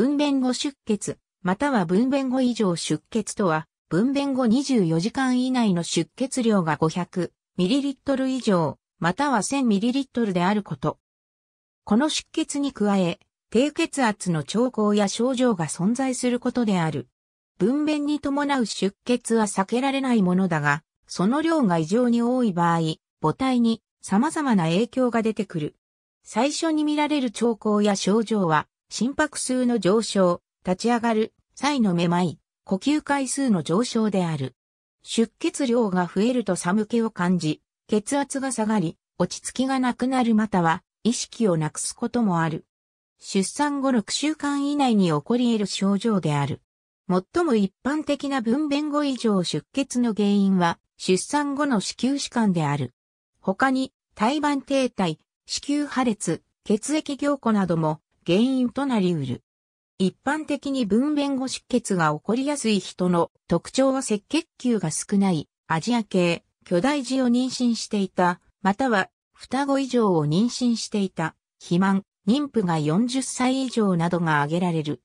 分娩後出血、または分娩後以上出血とは、分娩後24時間以内の出血量が 500ml 以上、または 1000ml であること。この出血に加え、低血圧の兆候や症状が存在することである。分娩に伴う出血は避けられないものだが、その量が異常に多い場合、母体に様々な影響が出てくる。最初に見られる兆候や症状は、心拍数の上昇、立ち上がる、際のめまい、呼吸回数の上昇である。出血量が増えると寒気を感じ、血圧が下がり、落ち着きがなくなるまたは、意識をなくすこともある。出産後6週間以内に起こり得る症状である。最も一般的な分娩後以上出血の原因は、出産後の子宮弛緩である。他に、胎盤停滞、子宮破裂、血液凝固なども原因となりうる。一般的に分娩後出血が起こりやすい人の特徴は赤血球が少ないアジア系、巨大児を妊娠していた、または双子以上を妊娠していた、肥満、妊婦が40歳以上などが挙げられる。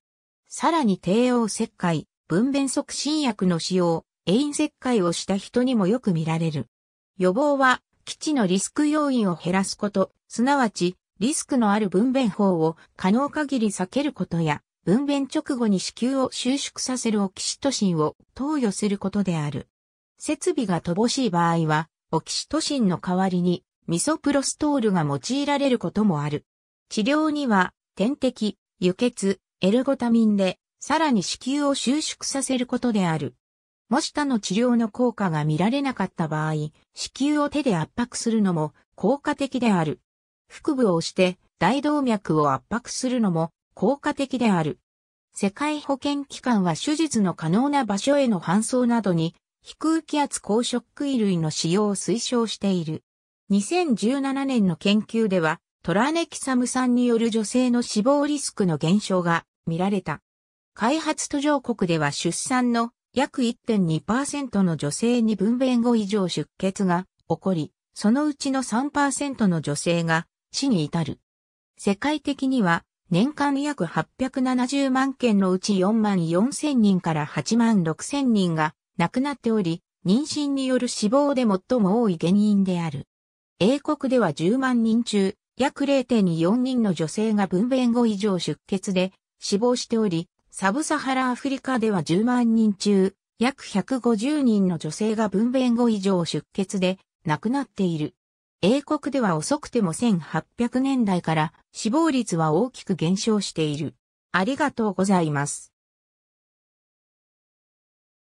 さらに帝王切開、分娩促進薬の使用、エイン切開をした人にもよく見られる。予防は、基地のリスク要因を減らすこと、すなわち、リスクのある分娩法を可能限り避けることや、分娩直後に子宮を収縮させるオキシトシンを投与することである。設備が乏しい場合は、オキシトシンの代わりにミソプロストールが用いられることもある。治療には、点滴、輸血、エルゴタミンで、さらに子宮を収縮させることである。もし他の治療の効果が見られなかった場合、子宮を手で圧迫するのも効果的である。腹部を押して大動脈を圧迫するのも効果的である。世界保健機関は手術の可能な場所への搬送などに、低空気圧高ショック衣類の使用を推奨している。2017年の研究では、トラネキサム酸による女性の死亡リスクの減少が見られた。開発途上国では出産の約1.2%の女性に分娩後以上出血が起こり、そのうちの3%の女性が死に至る。世界的には年間約870万件のうち4万4千人から8万6千人が亡くなっており、妊娠による死亡で最も多い原因である。英国では10万人中、約0.4人の女性が分娩後以上出血で死亡しており、サブサハラアフリカでは10万人中、約150人の女性が分娩後以上出血で亡くなっている。英国では遅くても1800年代から死亡率は大きく減少している。ありがとうございます。